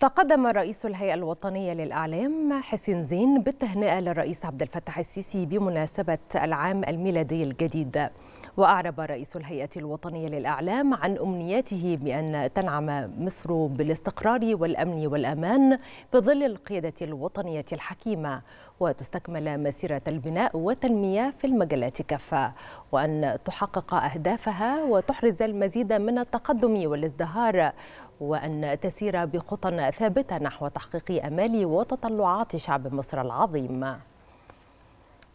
تقدم رئيس الهيئة الوطنية للأعلام حسين زين بالتهنئة للرئيس عبد الفتاح السيسي بمناسبة العام الميلادي الجديد وأعرب رئيس الهيئة الوطنية للأعلام عن أمنيته بأن تنعم مصر بالاستقرار والأمن والأمان بظل القيادة الوطنية الحكيمة وتستكمل مسيرة البناء والتنمية في المجالات كافة وأن تحقق أهدافها وتحرز المزيد من التقدم والازدهار وأن تسير بخطى ثابتة نحو تحقيق أمال وتطلعات شعب مصر العظيم